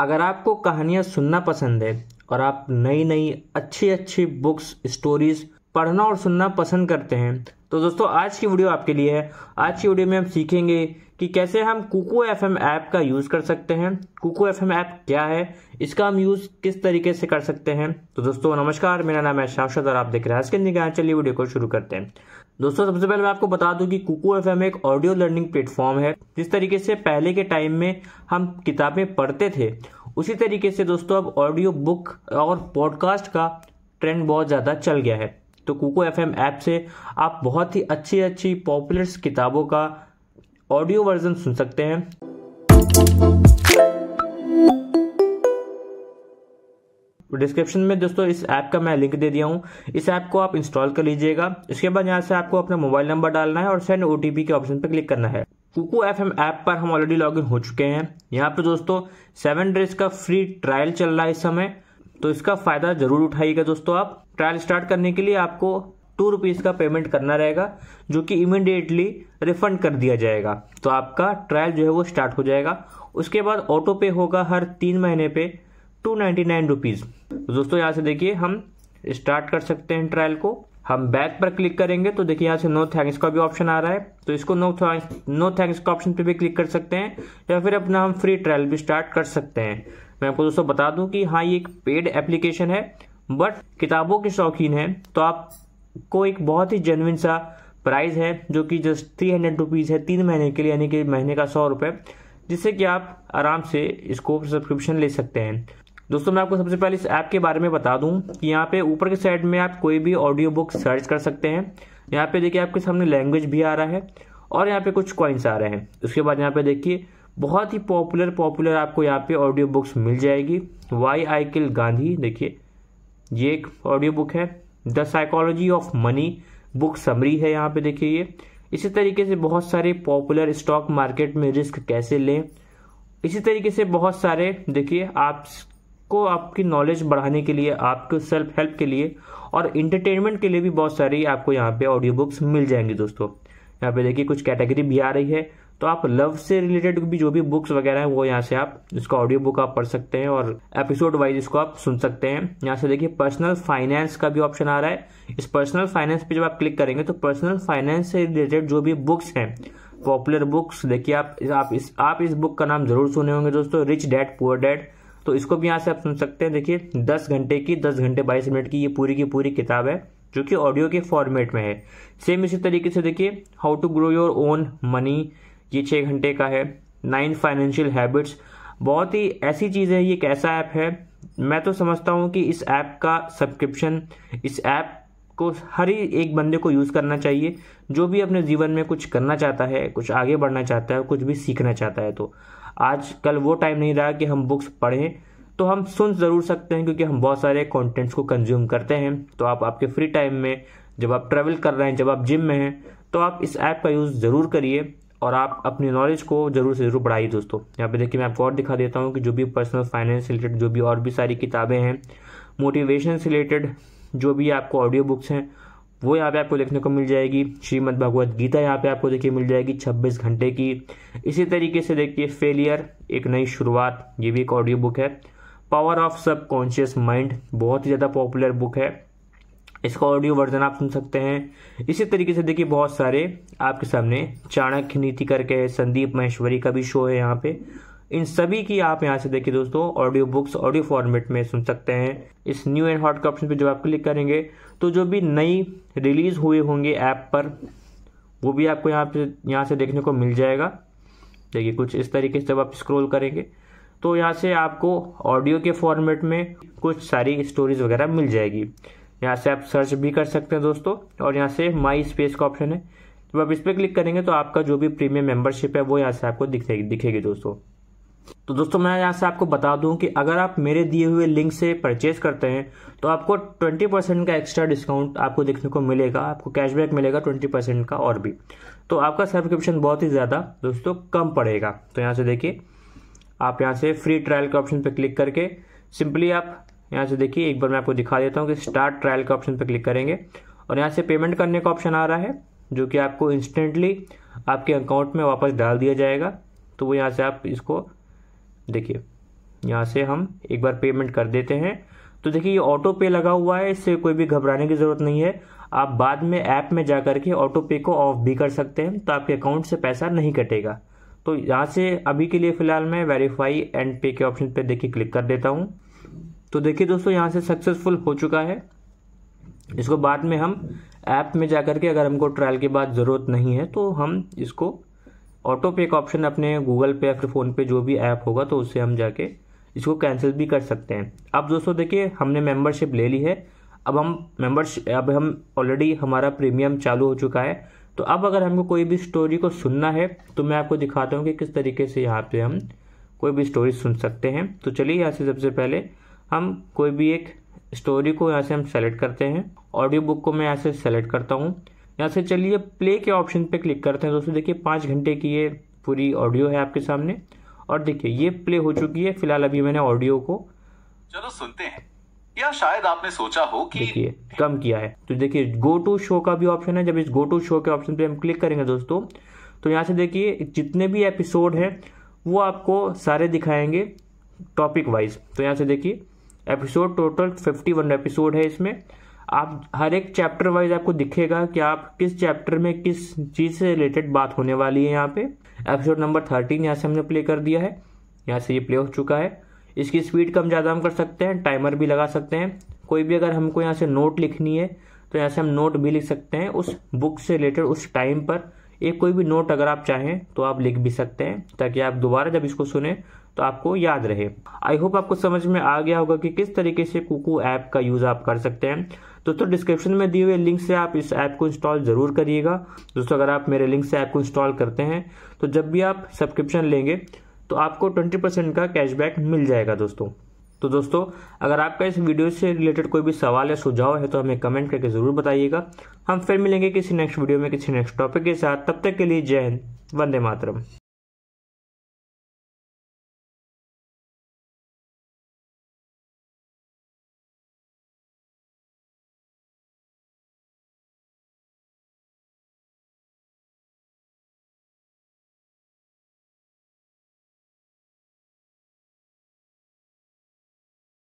अगर आपको कहानियाँ सुनना पसंद है और आप नई नई अच्छी अच्छी बुक्स स्टोरीज़ पढ़ना और सुनना पसंद करते हैं तो दोस्तों आज की वीडियो आपके लिए है आज की वीडियो में हम सीखेंगे कि कैसे हम कुको एफ एम ऐप का यूज़ कर सकते हैं कुको एफ एम ऐप क्या है इसका हम यूज़ किस तरीके से कर सकते हैं तो दोस्तों नमस्कार मेरा नाम है शाश्वत और आप देख रहे हैं आज के निगाह चलिए वीडियो को शुरू करते हैं दोस्तों सबसे पहले मैं आपको बता दूं कि कुकू एफ एक ऑडियो लर्निंग प्लेटफॉर्म है जिस तरीके से पहले के टाइम में हम किताबें पढ़ते थे उसी तरीके से दोस्तों अब ऑडियो बुक और पॉडकास्ट का ट्रेंड बहुत ज़्यादा चल गया है तो कुको एफ ऐप से आप बहुत ही अच्छी अच्छी पॉपुलर किताबों का ऑडियो वर्जन सुन सकते हैं डिस्क्रिप्शन में दोस्तों इस ऐप का मैं लिंक दे दिया हूँ इस ऐप को आप इंस्टॉल कर लीजिएगा इसके बाद यहाँ से आपको अपना मोबाइल नंबर डालना है और सेंड ओटीपी के ऑप्शन पर क्लिक करना है कुकू एफ एम ऐप पर हम ऑलरेडी लॉग हो चुके हैं यहाँ पे दोस्तों सेवन डेज का फ्री ट्रायल चल रहा है इस समय तो इसका फायदा जरूर उठाइएगा दोस्तों आप ट्रायल स्टार्ट करने के लिए आपको टू रुपीज़ का पेमेंट करना रहेगा जो कि इमिडिएटली रिफंड कर दिया जाएगा तो आपका ट्रायल जो है वो स्टार्ट हो जाएगा उसके बाद ऑटो पे होगा हर तीन महीने पे टू नाइन्टी नाइन रुपीज़ तो दोस्तों यहाँ से देखिए हम स्टार्ट कर सकते हैं ट्रायल को हम बैक पर क्लिक करेंगे तो देखिए यहाँ से नो थैंक्स का भी ऑप्शन आ रहा है तो इसको नो थैंक्स नो थैंक्स का ऑप्शन पे भी क्लिक कर सकते हैं या फिर अपना हम फ्री ट्रायल भी स्टार्ट कर सकते हैं मैं आपको दोस्तों बता दूं कि हाँ ये एक पेड एप्लीकेशन है बट किताबों के शौकीन हैं तो आपको एक बहुत ही जेनविन सा प्राइस है जो कि जस्ट थ्री हंड्रेड रुपीज़ है तीन महीने के लिए यानी कि महीने का सौ रुपये जिससे कि आप आराम से इसको सब्सक्रिप्शन ले सकते हैं दोस्तों मैं आपको सबसे पहले इस ऐप के बारे में बता दूं कि यहाँ पे ऊपर के साइड में आप कोई भी ऑडियो बुक सर्च कर सकते हैं यहाँ पे देखिए आपके सामने लैंग्वेज भी आ रहा है और यहाँ पे कुछ कॉइन्स आ रहे हैं उसके बाद यहाँ पे देखिए बहुत ही पॉपुलर पॉपुलर आपको यहाँ पे ऑडियो बुक्स मिल जाएगी वाई आई किल गांधी देखिए ये एक ऑडियो बुक है the psychology of money book summary है यहाँ पे देखिए ये इसी तरीके से बहुत सारे पॉपुलर स्टॉक मार्केट में रिस्क कैसे लें इसी तरीके से बहुत सारे देखिए आप को आपकी नॉलेज बढ़ाने के लिए आपके सेल्फ हेल्प के लिए और इंटरटेनमेंट के लिए भी बहुत सारी आपको यहाँ पे ऑडियो बुक्स मिल जाएंगी दोस्तों यहाँ पे देखिए कुछ कैटेगरी भी आ रही है तो आप लव से रिलेटेड भी जो भी बुक्स वगैरह हैं वो यहाँ से आप इसका ऑडियो बुक आप पढ़ सकते हैं और एपिसोड वाइज इसको आप सुन सकते हैं यहाँ से देखिए पर्सनल फाइनेंस का भी ऑप्शन आ रहा है इस पर्सनल फाइनेंस पे जब आप क्लिक करेंगे तो पर्सनल फाइनेंस से रिलेटेड जो भी बुक्स हैं पॉपुलर बुक्स देखिए आप आप इस आप इस बुक का नाम जरूर सुने होंगे दोस्तों रिच डैड पुअर डैड तो इसको भी यहाँ से आप सुन सकते हैं देखिए दस घंटे की दस घंटे बाईस मिनट की ये पूरी की पूरी किताब है जो कि ऑडियो के फॉर्मेट में है सेम इसी तरीके से देखिए how to grow your own money ये छः घंटे का है नाइन फाइनेंशियल हैबिट्स बहुत ही ऐसी चीज़ है ये एक ऐसा ऐप है मैं तो समझता हूँ कि इस ऐप का सब्सक्रिप्शन इस ऐप को हर ही एक बंदे को यूज़ करना चाहिए जो भी अपने जीवन में कुछ करना चाहता है कुछ आगे बढ़ना चाहता है कुछ भी सीखना चाहता है तो आज कल वो टाइम नहीं रहा कि हम बुक्स पढ़ें तो हम सुन ज़रूर सकते हैं क्योंकि हम बहुत सारे कंटेंट्स को कंज्यूम करते हैं तो आप आपके फ्री टाइम में जब आप ट्रैवल कर रहे हैं जब आप जिम में हैं तो आप इस ऐप का यूज़ ज़रूर करिए और आप अपनी नॉलेज को ज़रूर से ज़रूर बढ़ाइए दोस्तों यहाँ पे देखिए मैं आपको और दिखा देता हूँ कि जो भी पर्सनल फाइनेंस रिलेटेड जो भी और भी सारी किताबें हैं मोटिवेशन से रिलेटेड जो भी आपको ऑडियो बुक्स हैं वो यहाँ पे आपको देखने को मिल जाएगी श्रीमद् भगवत गीता यहाँ पे आपको देखिए मिल जाएगी 26 घंटे की इसी तरीके से देखिए फेलियर एक नई शुरुआत ये भी एक ऑडियो बुक है power of subconscious mind बहुत ही ज़्यादा पॉपुलर बुक है इसका ऑडियो वर्जन आप सुन सकते हैं इसी तरीके से देखिए बहुत सारे आपके सामने चाणक्य नीति करके संदीप महेश्वरी का भी शो है यहाँ पे इन सभी की आप यहाँ से देखिए दोस्तों ऑडियो बुक्स ऑडियो फॉर्मेट में सुन सकते हैं इस न्यू एंड हॉट का ऑप्शन पर जब आप क्लिक करेंगे तो जो भी नई रिलीज हुए होंगे ऐप पर वो भी आपको यहाँ पे यहाँ से देखने को मिल जाएगा देखिए कुछ इस तरीके से जब आप स्क्रोल करेंगे तो यहाँ से आपको ऑडियो के फॉर्मेट में कुछ सारी स्टोरीज वगैरह मिल जाएगी यहाँ से आप सर्च भी कर सकते हैं दोस्तों और यहाँ से माई स्पेस का ऑप्शन है जब आप इस पर क्लिक करेंगे तो आपका जो भी प्रीमियम मेंबरशिप है वो यहाँ से आपको दिखेगी दिखेगी दोस्तों तो दोस्तों मैं यहाँ से आपको बता दूं कि अगर आप मेरे दिए हुए लिंक से परचेज करते हैं तो आपको 20 परसेंट का एक्स्ट्रा डिस्काउंट आपको देखने को मिलेगा आपको कैशबैक मिलेगा 20 परसेंट का और भी तो आपका सब्सक्रिप्शन बहुत ही ज़्यादा दोस्तों कम पड़ेगा तो यहाँ से देखिए आप यहाँ से फ्री ट्रायल के ऑप्शन पर क्लिक करके सिंपली आप यहाँ से देखिए एक बार मैं आपको दिखा देता हूँ कि स्टार्ट ट्रायल के ऑप्शन पर क्लिक करेंगे और यहाँ से पेमेंट करने का ऑप्शन आ रहा है जो कि आपको इंस्टेंटली आपके अकाउंट में वापस डाल दिया जाएगा तो वो यहाँ से आप इसको देखिए यहाँ से हम एक बार पेमेंट कर देते हैं तो देखिए ये ऑटो पे लगा हुआ है इससे कोई भी घबराने की ज़रूरत नहीं है आप बाद में ऐप में जा करके ऑटो पे को ऑफ भी कर सकते हैं तो आपके अकाउंट से पैसा नहीं कटेगा तो यहाँ से अभी के लिए फ़िलहाल मैं वेरीफाई एंड पे के ऑप्शन पे देखिए क्लिक कर देता हूँ तो देखिए दोस्तों यहाँ से सक्सेसफुल हो चुका है इसको बाद में हम ऐप में जा करके अगर हमको ट्रायल के बाद ज़रूरत नहीं है तो हम इसको ऑटो पे का ऑप्शन अपने गूगल पे या फिर फ़ोनपे जो भी ऐप होगा तो उससे हम जाके इसको कैंसिल भी कर सकते हैं अब दोस्तों देखिए हमने मेम्बरशिप ले ली है अब हम मेम्बरशिप अब हम ऑलरेडी हमारा प्रीमियम चालू हो चुका है तो अब अगर हमको कोई भी स्टोरी को सुनना है तो मैं आपको दिखाता हूँ कि किस तरीके से यहाँ पे हम कोई भी स्टोरी सुन सकते हैं तो चलिए यहाँ से सबसे पहले हम कोई भी एक स्टोरी को यहाँ से हम सेलेक्ट करते हैं ऑडियो बुक को मैं यहाँ से सेलेक्ट करता हूँ यहाँ से चलिए प्ले के ऑप्शन पे क्लिक करते हैं दोस्तों देखिए पाँच घंटे की ये पूरी ऑडियो है आपके सामने और देखिए ये प्ले हो चुकी है फिलहाल अभी मैंने ऑडियो को चलो सुनते हैं या शायद आपने सोचा हो कि देखिए कम किया है तो देखिए गो टू शो का भी ऑप्शन है जब इस गो टू शो के ऑप्शन पे हम क्लिक करेंगे दोस्तों तो यहाँ से देखिए जितने भी एपिसोड हैं वो आपको सारे दिखाएंगे टॉपिक वाइज तो यहाँ से देखिए episode total fifty one episode है इसमें आप हर एक चैप्टर वाइज आपको दिखेगा कि आप किस चैप्टर में किस चीज़ से रिलेटेड बात होने वाली है यहाँ पे एपिसोड नंबर थर्टीन यहाँ से हमने प्ले कर दिया है यहाँ से ये प्ले हो चुका है इसकी स्पीड कम ज़्यादा हम कर सकते हैं टाइमर भी लगा सकते हैं कोई भी अगर हमको यहाँ से नोट लिखनी है तो यहाँ से हम नोट भी लिख सकते हैं उस बुक से रिलेटेड उस टाइम पर एक कोई भी नोट अगर आप चाहें तो आप लिख भी सकते हैं ताकि आप दोबारा जब इसको सुने तो आपको याद रहे आई होप आपको समझ में आ गया होगा कि किस तरीके से कुकू ऐप का यूज़ आप कर सकते हैं दोस्तों तो डिस्क्रिप्शन में दिए हुए लिंक से आप इस ऐप को इंस्टॉल ज़रूर करिएगा दोस्तों अगर आप मेरे लिंक से ऐप को इंस्टॉल करते हैं तो जब भी आप सब्सक्रिप्शन लेंगे तो आपको 20% का कैशबैक मिल जाएगा दोस्तों तो दोस्तों अगर आपका इस वीडियो से रिलेटेड कोई भी सवाल या सुझाव है तो हमें कमेंट करके ज़रूर बताइएगा हम फिर मिलेंगे किसी नेक्स्ट वीडियो में किसी नेक्स्ट टॉपिक के साथ तब तक के लिए जय हिंद वंदे मातरम